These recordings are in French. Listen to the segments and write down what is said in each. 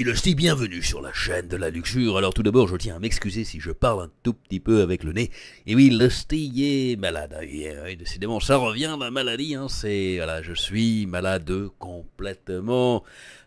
Ici le bienvenue sur la chaîne de la luxure. Alors tout d'abord, je tiens à m'excuser si je parle un tout petit peu avec le nez. Et oui, le style est malade. et, ah ah décidément, ça revient la maladie. Hein, c'est voilà, je suis malade complètement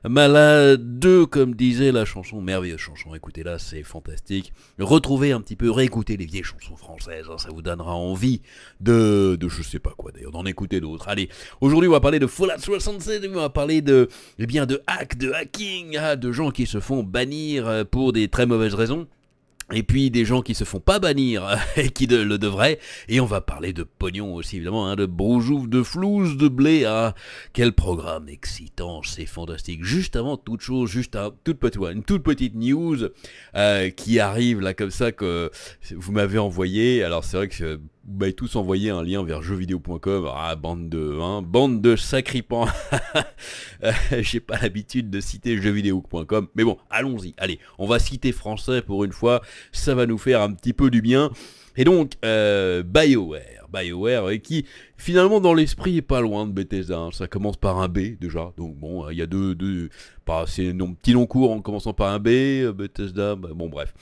malade, comme disait la chanson, merveilleuse chanson, écoutez-la, c'est fantastique. Retrouvez un petit peu, réécoutez les vieilles chansons françaises, hein, ça vous donnera envie de, de je sais pas quoi d'ailleurs, d'en écouter d'autres. Allez, aujourd'hui on va parler de Fallout 76, on va parler de, eh bien, de hack, de hacking, ah, de gens qui se font bannir euh, pour des très mauvaises raisons et puis des gens qui se font pas bannir et qui le devraient. Et on va parler de pognon aussi, évidemment, hein, de broujouf, de flouze, de blé. Hein. Quel programme excitant, c'est fantastique. Juste avant toute chose, juste toute petite, une toute petite news euh, qui arrive là comme ça que vous m'avez envoyé. Alors c'est vrai que euh, m'avez bah, tous envoyer un lien vers jeuxvideo.com. Ah, bande de, hein, bande de sacripants. J'ai pas l'habitude de citer jeuxvideo.com, mais bon, allons-y. Allez, on va citer français pour une fois. Ça va nous faire un petit peu du bien. Et donc, euh, BioWare. BioWare, euh, qui finalement dans l'esprit est pas loin de Bethesda. Hein. Ça commence par un B déjà. Donc bon, euh, il y a deux. deux pas, C'est un petit long cours en commençant par un B. Euh, Bethesda, bah, bon, bref.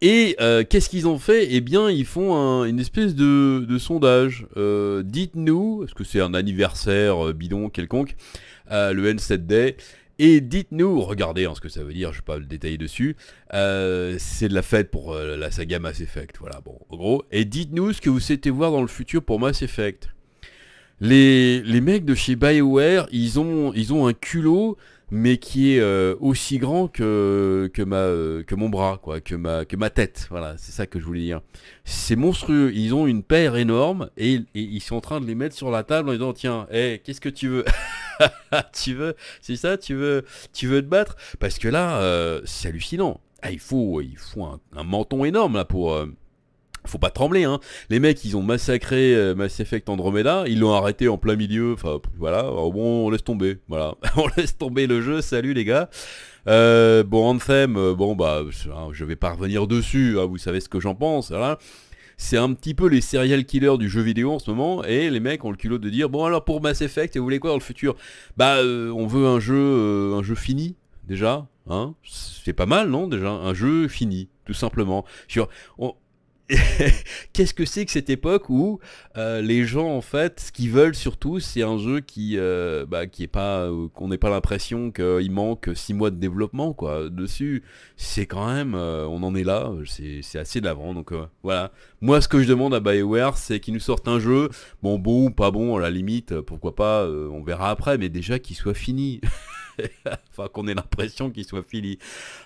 Et euh, qu'est-ce qu'ils ont fait Eh bien, ils font une espèce de, sondage. Euh, dites-nous, est-ce que c'est un anniversaire euh, bidon quelconque, le N7 Day. Et dites-nous, regardez en hein, ce que ça veut dire, je ne vais pas le détailler dessus, c'est de la fête pour la saga Mass Effect, voilà, bon, en gros. Et dites-nous ce que vous souhaitez voir dans le futur pour Mass Effect. Les, mecs de chez BioWare, ils ont, ils ont un culot, mais qui est euh, aussi grand euh, que, mon bras, quoi, que ma, que ma tête. Voilà, c'est ça que je voulais dire. C'est monstrueux. Ils ont une paire énorme et, ils sont en train de les mettre sur la table en disant Tiens, eh, qu'est-ce que tu veux Tu veux C'est ça tu veux, tu veux te battre Parce que là, euh, c'est hallucinant. Ah, il faut, il faut un, un, menton énorme là pour faut pas trembler, hein. Les mecs, ils ont massacré euh, Mass Effect Andromeda, ils l'ont arrêté en plein milieu, enfin voilà, oh, bon, on laisse tomber, voilà. on laisse tomber le jeu, salut les gars. Euh, bon, Anthem, euh, bon bah, hein, je vais pas revenir dessus, hein. vous savez ce que j'en pense, voilà. C'est un petit peu les serial killers du jeu vidéo en ce moment, et les mecs ont le culot de dire, bon alors pour Mass Effect, vous voulez quoi dans le futur Bah, on veut un jeu, un jeu fini, déjà, hein. C'est pas mal, non, déjà, un jeu fini, tout simplement. Sur, qu'est-ce que c'est que cette époque où euh, les gens en fait ce qu'ils veulent surtout c'est un jeu qui euh, bah, qui est pas euh, qu'on n'ait pas l'impression qu'il manque 6 mois de développement quoi dessus c'est quand même on en est là c'est assez de l'avant donc voilà moi ce que je demande à BioWare c'est qu'ils nous sortent un jeu bon bon pas bon à la limite pourquoi pas on verra après mais déjà qu'il soit fini enfin, qu'on ait l'impression qu'il soit fini.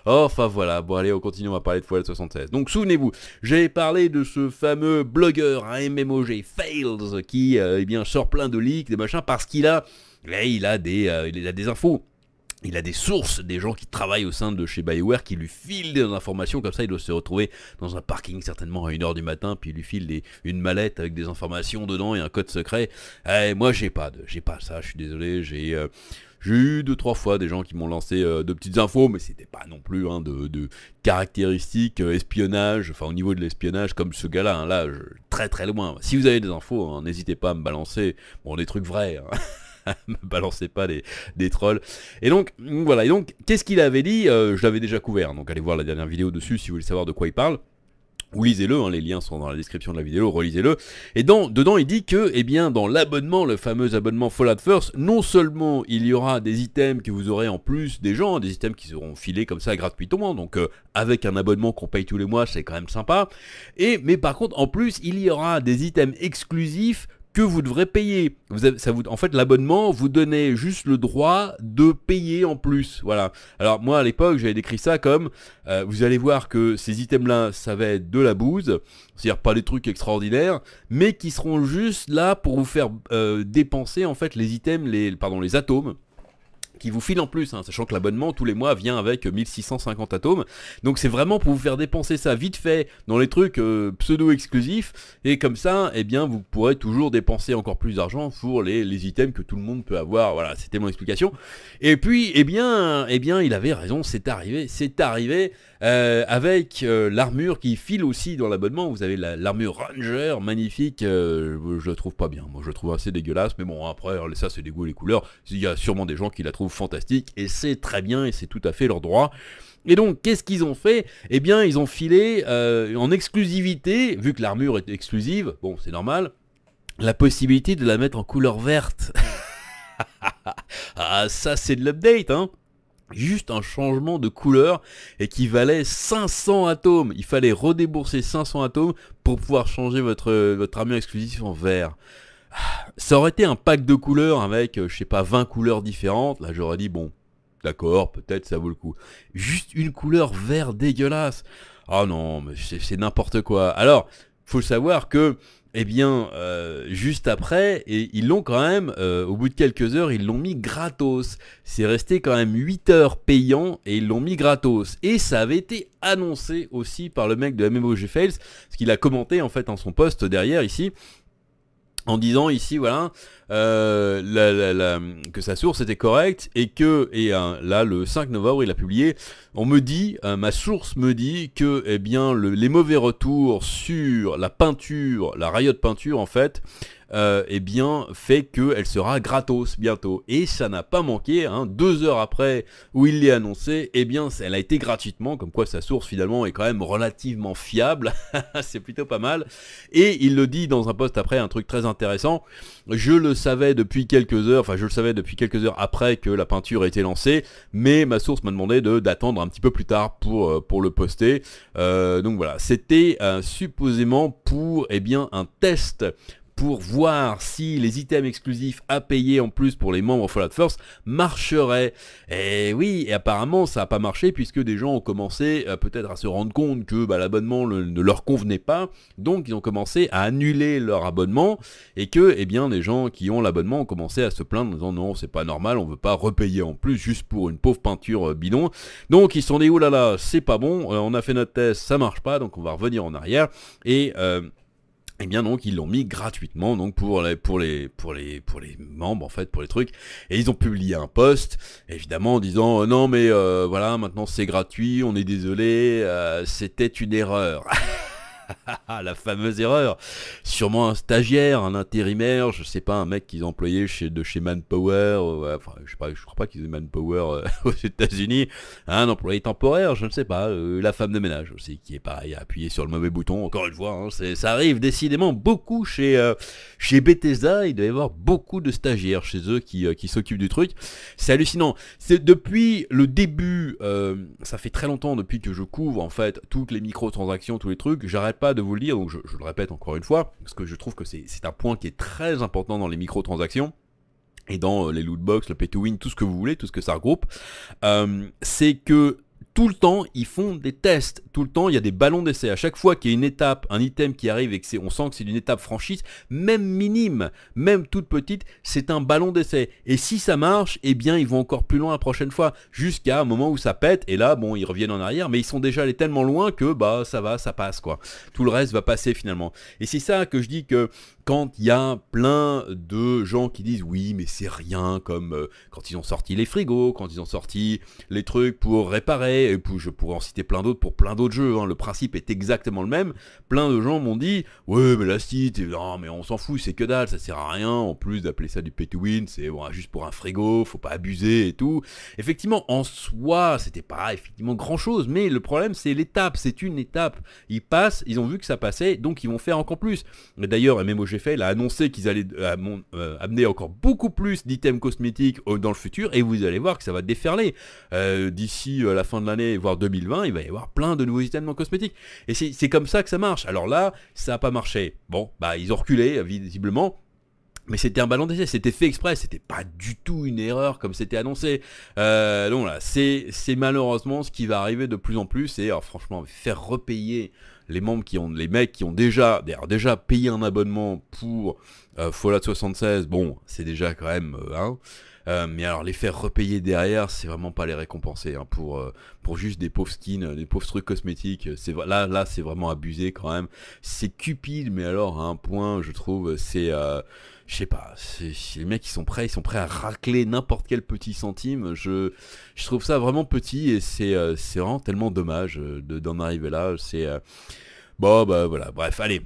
Enfin, voilà. Bon, allez, on continue, on va parler de Fallout 76. Donc, souvenez-vous, j'ai parlé de ce fameux blogueur à hein, MMOG, Fails, qui, euh, eh bien, sort plein de leaks, des machins, parce qu'il a, eh, il a des, euh, il a des infos. Il a des sources, des gens qui travaillent au sein de chez BioWare qui lui filent des informations, comme ça il doit se retrouver dans un parking certainement à 1h du matin, puis il lui file une mallette avec des informations dedans et un code secret. Eh, moi j'ai pas de, j'ai pas ça, je suis désolé, j'ai... Euh, j'ai eu deux, trois fois des gens qui m'ont lancé euh, de petites infos, mais c'était pas non plus hein, de, caractéristiques, euh, espionnage, enfin au niveau de l'espionnage, comme ce gars-là, hein, là, très très loin. Si vous avez des infos, hein, n'hésitez pas à me balancer, bon, des trucs vrais. Hein, me balancez pas des, des, trolls. Et donc, voilà. Et donc, qu'est-ce qu'il avait dit euh, Je l'avais déjà couvert. Donc, allez voir la dernière vidéo dessus si vous voulez savoir de quoi il parle ou lisez-le, hein, les liens sont dans la description de la vidéo, relisez-le. Et dans, dedans, il dit que, eh bien, dans l'abonnement, le fameux abonnement Fallout First, non seulement il y aura des items que vous aurez en plus des gens, des items qui seront filés comme ça gratuitement, donc euh, avec un abonnement qu'on paye tous les mois, c'est quand même sympa. Et mais par contre, en plus, il y aura des items exclusifs que vous devrez payer. Vous ça vous, en fait, l'abonnement vous donnait juste le droit de payer en plus. Voilà. Alors moi, à l'époque, j'avais décrit ça comme, euh, vous allez voir que ces items-là, ça va être de la bouse, c'est-à-dire pas des trucs extraordinaires, mais qui seront juste là pour vous faire euh, dépenser en fait les items, les, pardon, les atomes qui vous file en plus, hein, sachant que l'abonnement tous les mois vient avec 1650 euh, atomes. Donc c'est vraiment pour vous faire dépenser ça vite fait dans les trucs euh, pseudo-exclusifs. Et comme ça, eh bien, vous pourrez toujours dépenser encore plus d'argent pour les, items que tout le monde peut avoir. Voilà, c'était mon explication. Et puis, eh bien, et eh bien il avait raison, c'est arrivé, c'est arrivé. Euh, avec l'armure qui file aussi dans l'abonnement, vous avez l'armure Ranger, magnifique, je la trouve pas bien, moi je la trouve assez dégueulasse, mais bon après, ça c'est dégoût les couleurs, il y a sûrement des gens qui la trouvent fantastique, et c'est très bien, et c'est tout à fait leur droit. Et donc, qu'est-ce qu'ils ont fait Eh bien, ils ont filé euh, en exclusivité, vu que l'armure est exclusive, bon, c'est normal, la possibilité de la mettre en couleur verte. ah, ça, c'est de l'update, hein Juste un changement de couleur et qui valait 500 atomes. Il fallait redébourser 500 atomes pour pouvoir changer votre, votre armure exclusive en vert. Ça aurait été un pack de couleurs avec, euh, je sais pas, 20 couleurs différentes. Là, j'aurais dit, bon, d'accord, peut-être ça vaut le coup. Juste une couleur vert dégueulasse. Ah oh non, mais c'est n'importe quoi. Alors, faut savoir que, eh bien, euh, juste après, et ils l'ont quand même, euh, au bout de quelques heures, ils l'ont mis gratos. C'est resté quand même 8 heures payant et ils l'ont mis gratos. Et ça avait été annoncé aussi par le mec de MMOG Fails, ce qu'il a commenté en fait en son poste derrière ici en disant ici voilà euh, que sa source était correcte et que et là le 5 novembre il a publié on me dit euh, ma source me dit que eh bien les mauvais retours sur la peinture la rayote peinture en fait euh, eh bien, fait qu'elle sera gratos bientôt. Et ça n'a pas manqué, hein. deux heures après où il l'est annoncé, eh bien, elle a été gratuitement, comme quoi sa source finalement est quand même relativement fiable, c'est plutôt pas mal. Et il le dit dans un post après, un truc très intéressant, je le savais depuis quelques heures, enfin je le savais depuis quelques heures après que la peinture a été lancée, mais ma source m'a demandé d'attendre un petit peu plus tard pour, euh, pour le poster. Euh, donc voilà, c'était euh, supposément pour eh bien, un test pour voir si les items exclusifs à payer en plus pour les membres Fallout Force marcheraient. Et eh oui, et apparemment ça n'a pas marché puisque des gens ont commencé euh, peut-être à se rendre compte que bah, l'abonnement ne leur convenait pas, donc ils ont commencé à annuler leur abonnement et que eh bien les gens qui ont l'abonnement ont commencé à se plaindre en disant non c'est pas normal, on ne veut pas repayer en plus juste pour une pauvre peinture euh, bidon. Donc ils sont dit oulala, c'est pas bon, euh, on a fait notre test, ça marche pas, donc on va revenir en arrière et euh, et eh bien donc ils l'ont mis gratuitement donc pour les pour les pour les pour les membres en fait pour les trucs et ils ont publié un post évidemment en disant euh, non mais euh, voilà maintenant c'est gratuit on est désolé euh, c'était une erreur la fameuse erreur. Sûrement un stagiaire, un intérimaire, je sais pas, un mec qu'ils employaient chez, de chez Manpower, euh, enfin, je, sais pas, je crois pas qu'ils aient Manpower euh, aux États-Unis, un employé temporaire, je ne sais pas, euh, la femme de ménage aussi, qui est pareil, appuyé sur le mauvais bouton, encore une fois, hein, ça arrive décidément beaucoup chez, chez Bethesda, il doit y avoir beaucoup de stagiaires chez eux qui, s'occupent du truc. C'est hallucinant. C'est depuis le début, ça fait très longtemps depuis que je couvre en fait toutes les microtransactions, tous les trucs, j'arrête pas de vous le dire, donc je, le répète encore une fois, parce que je trouve que c'est un point qui est très important dans les microtransactions et dans euh, les loot box, le pay to win, tout ce que vous voulez, tout ce que ça regroupe, euh, c'est que tout le temps, ils font des tests tout le temps, il y a des ballons d'essai. À chaque fois qu'il y a une étape, un item qui arrive et que on sent que c'est une étape franchise, même minime, même toute petite, c'est un ballon d'essai. Et si ça marche, eh bien ils vont encore plus loin la prochaine fois, jusqu'à un moment où ça pète. Et là, bon, ils reviennent en arrière, mais ils sont déjà allés tellement loin que bah ça va, ça passe quoi. Tout le reste va passer finalement. Et c'est ça que je dis que quand il y a plein de gens qui disent oui mais c'est rien comme euh, quand ils ont sorti les frigos, quand ils ont sorti les trucs pour réparer, et puis je pourrais en citer plein d'autres pour plein d'autres d'autres jeux, hein. le principe est exactement le même. Plein de gens m'ont dit Ouais, mais la site, non, mais on s'en fout, c'est que dalle, ça sert à rien. En plus d'appeler ça du pay to win, c'est bon, juste pour un frigo, faut pas abuser et tout. Effectivement, en soi, c'était pas effectivement grand chose, mais le problème, c'est l'étape, c'est une étape. Ils passent, ils ont vu que ça passait, donc ils vont faire encore plus. D'ailleurs, même au MMOGFL a annoncé qu'ils allaient euh, euh, amener encore beaucoup plus d'items cosmétiques euh, dans le futur, et vous allez voir que ça va déferler. D'ici la fin de l'année, voire 2020, il va y avoir plein de et c'est comme ça que ça marche. Alors là, ça n'a pas marché. Bon, bah ils ont reculé, visiblement. Mais c'était un ballon d'essai, c'était fait exprès, c'était pas du tout une erreur comme c'était annoncé. Euh, donc là, c'est malheureusement ce qui va arriver de plus en plus. Et franchement, faire repayer les membres qui ont, les mecs qui ont déjà, déjà payé un abonnement pour euh, Fallout 76, bon, c'est déjà quand même, euh, hein, euh, mais alors les faire repayer derrière, c'est vraiment pas les récompenser hein, pour euh, pour juste des pauvres skins, des pauvres trucs cosmétiques. C'est là là c'est vraiment abusé quand même. C'est cupide, mais alors à un point je trouve c'est euh, je sais pas, les mecs ils sont prêts, ils sont prêts à racler n'importe quel petit centime. Je, je trouve ça vraiment petit et c'est vraiment tellement dommage d'en arriver là. C'est bon bah voilà, bref allez.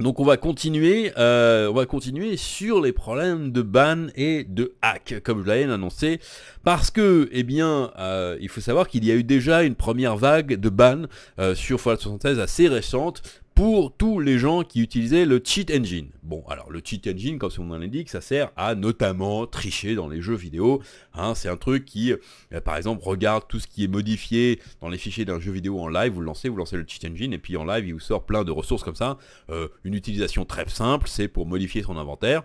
Donc on va continuer, euh, on va continuer sur les problèmes de ban et de hack, comme je l'avais annoncé, parce que, eh bien, euh, il faut savoir qu'il y a eu déjà une première vague de ban euh, sur Fallout 76 assez récente pour tous les gens qui utilisaient le cheat engine. Bon, alors le cheat engine, comme son nom l'indique, ça sert à notamment tricher dans les jeux vidéo. Hein, c'est un truc qui, euh, par exemple, regarde tout ce qui est modifié dans les fichiers d'un jeu vidéo en live. Vous le lancez, vous lancez le cheat engine, et puis en live, il vous sort plein de ressources comme ça. Euh, une utilisation très simple, c'est pour modifier son inventaire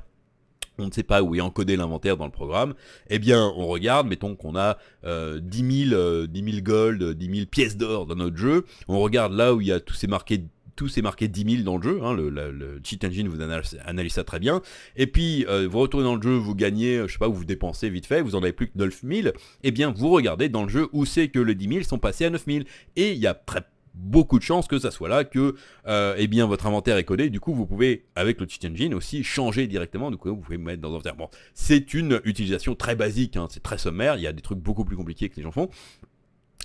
on ne sait pas où est encodé l'inventaire dans le programme, eh bien on regarde, mettons qu'on a 10, 000, 10 000 gold, 10 000 pièces d'or dans notre jeu, on regarde là où il y a tous ces marqués c'est marqué 10 000 dans le jeu. Hein, le, cheat engine vous analyse, ça très bien. Et puis, euh, vous retournez dans le jeu, vous gagnez, euh, je sais pas, vous, dépensez vite fait, vous en avez plus que 9 000. Eh bien, vous regardez dans le jeu où c'est que les 10 000 sont passés à 9 000. Et il y a très beaucoup de chances que ça soit là, que et euh, eh bien, votre inventaire est codé. Du coup, vous pouvez, avec le cheat engine, aussi changer directement. Du coup, vous pouvez mettre dans l'inventaire. Bon, c'est une utilisation très basique, hein, c'est très sommaire. Il y a des trucs beaucoup plus compliqués que les gens font.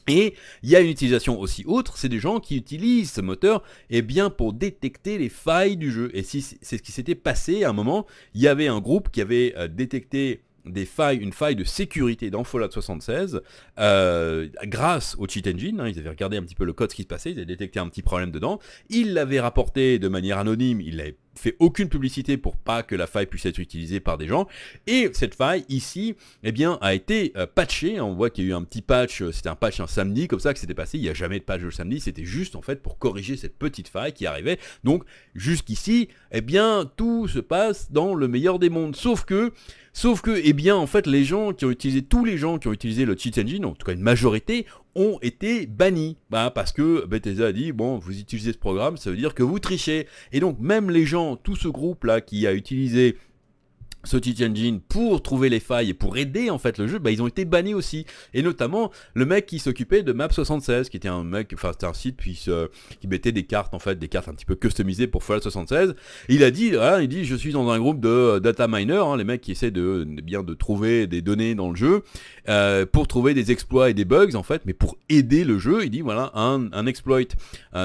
Et il y a une utilisation aussi autre, c'est des gens qui utilisent ce moteur eh bien, pour détecter les failles du jeu. Et c'est ce qui s'était passé à un moment, il y avait un groupe qui avait euh, détecté des failles, une faille de sécurité dans Fallout 76 euh, grâce au cheat engine. Hein. ils avaient regardé un petit peu le code, ce qui se passait, ils avaient détecté un petit problème dedans. Ils l'avaient rapporté de manière anonyme, ils l'avaient fait aucune publicité pour pas que la faille puisse être utilisée par des gens. Et cette faille ici, eh bien, a été euh, patchée. On voit qu'il y a eu un petit patch, euh, c'était un patch un samedi comme ça que c'était passé. Il n'y a jamais de patch le samedi, c'était juste en fait pour corriger cette petite faille qui arrivait. Donc jusqu'ici, eh bien, tout se passe dans le meilleur des mondes. Sauf que, sauf que, eh bien, en fait, les gens qui ont utilisé, tous les gens qui ont utilisé le cheat engine, en tout cas une majorité, ont été bannis. Bah, parce que Bethesda a dit, bon, vous utilisez ce programme, ça veut dire que vous trichez. Et donc, même les gens, tout ce groupe-là qui a utilisé ce cheat engine pour trouver les failles et pour aider en fait le jeu, bah, ils ont été bannis aussi. Et notamment le mec qui s'occupait de Map76, qui était un mec, enfin c'était un site puis, euh, qui mettait des cartes en fait, des cartes un petit peu customisées pour Fallout 76. il a dit, hein, il dit je suis dans un groupe de euh, data miners, hein, les mecs qui essaient de, bien de trouver des données dans le jeu euh, pour trouver des exploits et des bugs en fait, mais pour aider le jeu. Il dit voilà un, un exploit,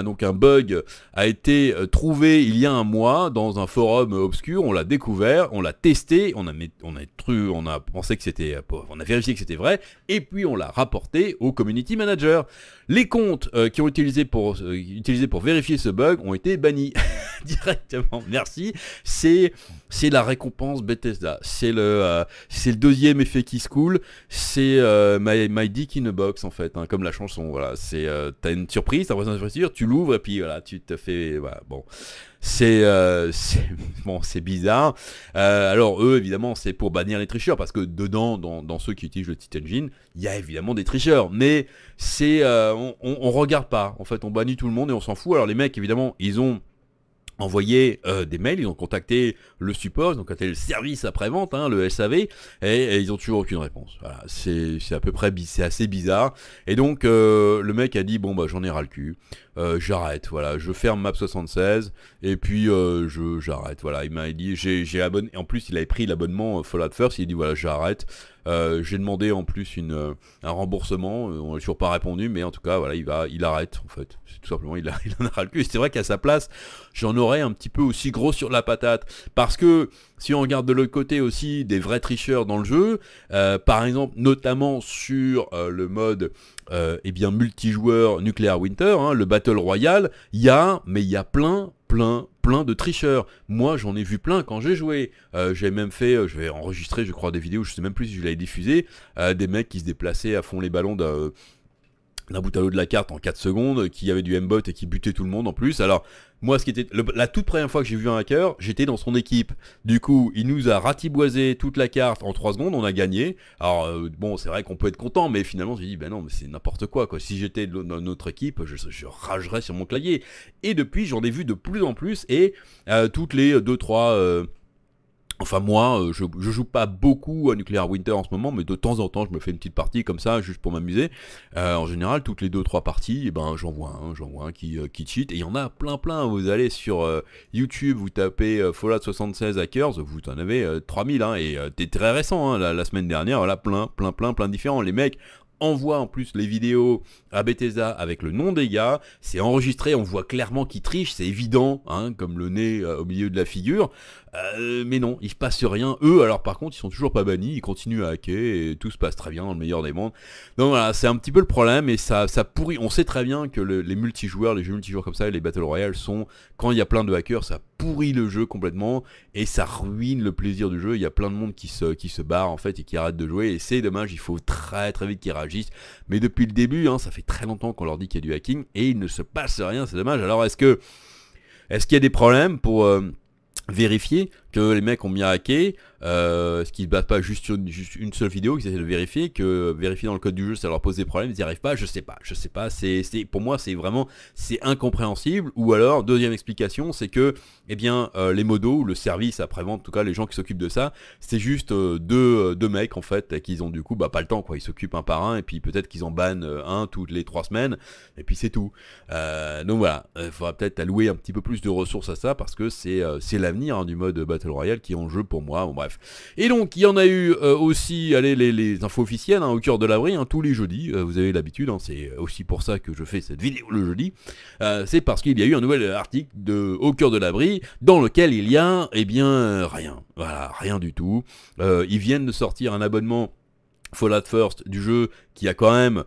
donc un bug a été trouvé il y a un mois dans un forum obscur, on l'a découvert, on l'a testé on a, on a, on a pensé que c'était, euh, on a vérifié que c'était vrai, et puis on l'a rapporté au community manager. Les comptes euh, qui ont utilisé pour, euh, pour vérifier ce bug ont été bannis directement. Merci. C'est, c'est la récompense Bethesda. C'est le, c'est le deuxième effet qui se coule. C'est my, my, Dick in a Box en fait, hein, comme la chanson. Voilà, c'est, t'as une surprise, t'as une surprise, tu l'ouvres et puis voilà, tu te fais, bon c'est euh, bon, c'est bizarre. Euh, alors eux, évidemment, c'est pour bannir les tricheurs parce que dedans, dans, ceux qui utilisent le Titan Engine, il y a évidemment des tricheurs, mais c'est euh, on, on, regarde pas. En fait, on bannit tout le monde et on s'en fout. Alors les mecs, évidemment, ils ont envoyé euh, des mails, ils ont contacté le support, donc ont contacté le service après-vente, hein, le SAV, et, ils ont toujours aucune réponse. Voilà, c'est à peu près, c'est assez bizarre. Et donc, euh, le mec a dit, bon, bah, j'en ai ras le cul, euh, j'arrête, voilà, je ferme Map76, et puis je j'arrête, voilà. Il m'a dit, j'ai abonné, en plus, il avait pris l'abonnement Fallout First, il a dit, voilà, j'arrête, euh, j'ai demandé en plus euh, un remboursement, euh, on n'a toujours pas répondu, mais en tout cas, voilà, il, va, il arrête en fait. Tout simplement, il, en aura le cul. C'est vrai qu'à sa place, j'en aurais un petit peu aussi gros sur la patate. Parce que si on regarde de l'autre côté aussi des vrais tricheurs dans le jeu, par exemple, notamment sur le mode euh, eh bien, multijoueur Nuclear Winter, hein, le Battle Royale, il y a, mais il y a plein, plein, plein de tricheurs. Moi, j'en ai vu plein quand j'ai joué. Euh, j'ai même fait, euh, je vais enregistrer, je crois, des vidéos, je sais même plus si je l'avais diffusé, des mecs qui se déplaçaient à fond les ballons de d'un bout à l'eau de la carte en 4 secondes, qui avait du M-Bot et qui butait tout le monde en plus. Alors, moi, ce qui était la toute première fois que j'ai vu un hacker, j'étais dans son équipe. Du coup, il nous a ratiboisé toute la carte en 3 secondes, on a gagné. Alors, euh, bon, c'est vrai qu'on peut être content, mais finalement, j'ai dit, ben non, mais c'est n'importe quoi, quoi. Si j'étais dans notre équipe, je, ragerais sur mon clavier. Et depuis, j'en ai vu de plus en plus, et euh, toutes les 2-3... Enfin moi, euh, je, joue pas beaucoup à Nuclear Winter en ce moment, mais de temps en temps je me fais une petite partie comme ça, juste pour m'amuser. Euh, en général, toutes les deux trois parties, eh ben j'en vois un, j'en vois un qui, euh, qui cheat, et il y en a plein plein. Vous allez sur YouTube, vous tapez Fallout 76 hackers, vous en avez 3000, hein, et t'es très récent, hein, la, semaine dernière, voilà plein plein plein plein différents. Les mecs envoient en plus les vidéos à Bethesda avec le nom des gars, c'est enregistré, on voit clairement qu'ils trichent, c'est évident, hein, comme le nez au milieu de la figure. Euh, mais non, il se passe rien. Eux, alors par contre, ils sont toujours pas bannis, ils continuent à hacker et tout se passe très bien dans le meilleur des mondes. Donc voilà, c'est un petit peu le problème et ça, ça pourrit. On sait très bien que les multijoueurs, les jeux multijoueurs comme ça les Battle Royale sont, quand il y a plein de hackers, ça pourrit le jeu complètement et ça ruine le plaisir du jeu. Il y a plein de monde qui se, qui se barre en fait et qui arrête de jouer et c'est dommage, il faut très très vite qu'ils réagissent. Mais depuis le début, hein, ça fait très longtemps qu'on leur dit qu'il y a du hacking et il ne se passe rien, c'est dommage. Alors est-ce que. Est-ce qu'il y a des problèmes pour. Euh, vérifier que les mecs ont bien hacké, euh, ce qui ne passe pas juste sur une, juste une seule vidéo, qu'ils essaient de vérifier, que vérifier dans le code du jeu ça leur pose des problèmes, ils n'y arrivent pas, je sais pas, je sais pas, c'est, c'est pour moi c'est vraiment, c'est incompréhensible, ou alors, deuxième explication, c'est que, eh bien, euh, les modos, le service après-vente, en tout cas les gens qui s'occupent de ça, c'est juste euh, deux, deux, mecs en fait, qu'ils ont du coup, bah pas le temps quoi, ils s'occupent un par un, et puis peut-être qu'ils en bannent un toutes les trois semaines, et puis c'est tout. donc voilà, il faudra peut-être allouer un petit peu plus de ressources à ça, parce que c'est, c'est l'avenir hein, du mode Battle Royale qui est en jeu pour moi, bon et donc, il y en a eu euh, aussi, allez, les, infos officielles, hein, au cœur de l'abri, hein, tous les jeudis, euh, vous avez l'habitude, hein, c'est aussi pour ça que je fais cette vidéo le jeudi, euh, c'est parce qu'il y a eu un nouvel article de au cœur de l'abri, dans lequel il y a, eh bien, rien, voilà, rien du tout. ils viennent de sortir un abonnement Fallout First du jeu, qui a quand même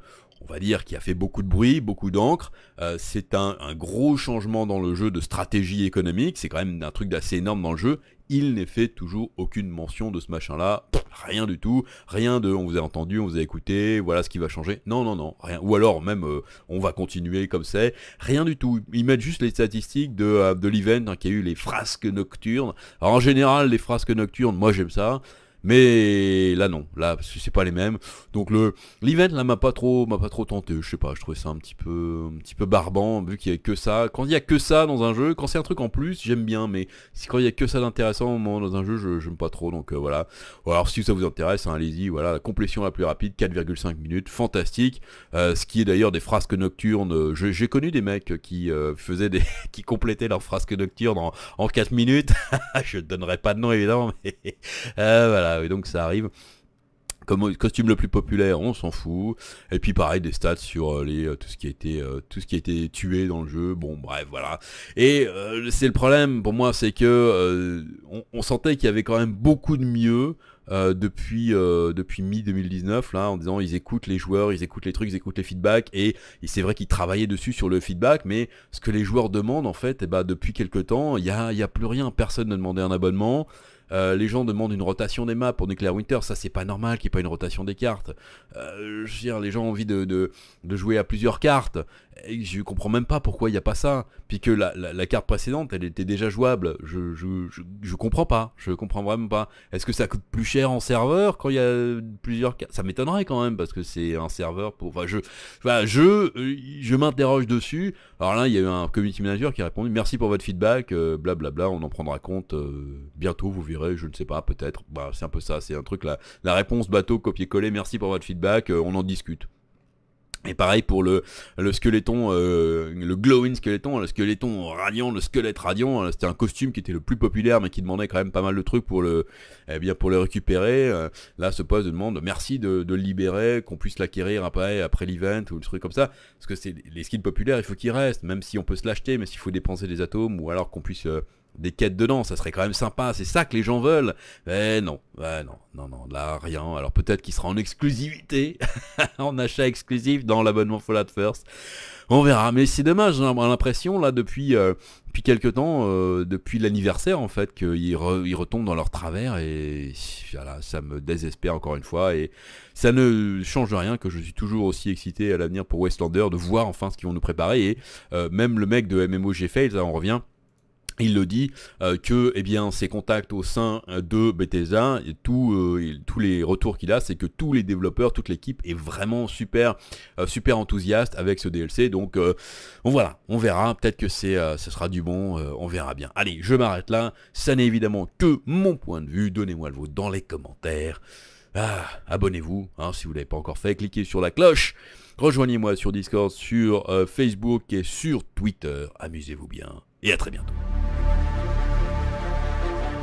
on va dire, qu'il a fait beaucoup de bruit, beaucoup d'encre. Euh, c'est un, gros changement dans le jeu de stratégie économique. C'est quand même un truc d'assez énorme dans le jeu. Il n'est fait toujours aucune mention de ce machin-là. Rien du tout. Rien de on vous a entendu, on vous a écouté, voilà ce qui va changer. Non, non, non. Rien. Ou alors même euh, on va continuer comme c'est. Rien du tout. Ils mettent juste les statistiques de, euh, l'event hein, qui a eu les frasques nocturnes. Alors en général, les frasques nocturnes, moi j'aime ça. Mais là non, là parce que c'est pas les mêmes. Donc le l'event là m'a pas trop m'a pas trop tenté, je sais pas, je trouvais ça un petit peu un petit peu barbant vu qu'il y a que ça. Quand il y a que ça dans un jeu, quand c'est un truc en plus, j'aime bien mais si quand il y a que ça d'intéressant dans un jeu, je j'aime pas trop donc euh, voilà. Alors si ça vous intéresse, hein, allez-y, voilà, la complétion la plus rapide 4,5 minutes, fantastique. Euh, ce qui est d'ailleurs des frasques nocturnes, j'ai connu des mecs qui euh, faisaient des qui complétaient leurs frasques nocturnes en, en 4 minutes. je donnerai pas de nom évidemment mais voilà et donc ça arrive. Comme costume le plus populaire, on s'en fout. Et puis pareil, des stats sur euh, les, euh, tout, ce qui a été, euh, tout ce qui a été tué dans le jeu. Bon, bref, voilà. Et c'est le problème pour moi, c'est que on, sentait qu'il y avait quand même beaucoup de mieux. depuis, depuis mi-2019, là, en disant ils écoutent les joueurs, ils écoutent les trucs, ils écoutent les feedbacks, et, c'est vrai qu'ils travaillaient dessus sur le feedback, mais ce que les joueurs demandent, en fait, et eh bah, ben, depuis quelques temps, il n'y a, y a plus rien, personne ne demandait un abonnement, euh, les gens demandent une rotation des maps pour Nuclear Winter, ça c'est pas normal qu'il n'y ait pas une rotation des cartes. Euh, je les gens ont envie de, jouer à plusieurs cartes. Et je comprends même pas pourquoi il n'y a pas ça. Puis que la, carte précédente, elle était déjà jouable. Je, je, comprends pas. Je comprends vraiment pas. Est-ce que ça coûte plus cher en serveur quand il y a plusieurs cartes Ça m'étonnerait quand même parce que c'est un serveur pour. Enfin, je, enfin, je, euh, je m'interroge dessus. Alors là, il y a eu un community manager qui a répondu merci pour votre feedback. Blablabla, bla on en prendra compte bientôt. Vous verrez je ne sais pas, peut-être. Bah, c'est un peu ça, c'est un truc, la, la réponse bateau, copier-coller, merci pour votre feedback, euh, on en discute. Et pareil pour le, le euh, le glowing squeletton le squeletton radiant, le squelette radiant, euh, c'était un costume qui était le plus populaire mais qui demandait quand même pas mal de trucs pour le, eh bien pour le récupérer. là, ce poste demande merci de, le libérer, qu'on puisse l'acquérir après, après l'event ou le truc comme ça. Parce que c'est les skins populaires, il faut qu'ils restent, même si on peut se l'acheter, mais s'il faut dépenser des atomes ou alors qu'on puisse des quêtes dedans, ça serait quand même sympa, c'est ça que les gens veulent. Mais eh non, eh non, non, non, là rien. Alors peut-être qu'il sera en exclusivité, en achat exclusif dans l'abonnement Fallout First. On verra, mais c'est dommage, j'ai hein, l'impression là depuis, euh, depuis quelques temps, euh, depuis l'anniversaire en fait, qu'ils retombent dans leur travers et voilà, ça me désespère encore une fois et ça ne change rien que je suis toujours aussi excité à l'avenir pour Westlander de voir enfin ce qu'ils vont nous préparer et euh, même le mec de MMOG Fails, hein, on revient il le dit euh, que eh bien ses contacts au sein euh, de Bethesda et euh, tous les retours qu'il a c'est que tous les développeurs toute l'équipe est vraiment super super enthousiaste avec ce DLC donc on voilà on verra peut-être que c'est ce sera du bon on verra bien allez je m'arrête là ça n'est évidemment que mon point de vue donnez-moi le vôtre dans les commentaires ah, abonnez-vous hein, si vous l'avez pas encore fait cliquez sur la cloche rejoignez-moi sur Discord sur Facebook et sur Twitter amusez-vous bien et à très bientôt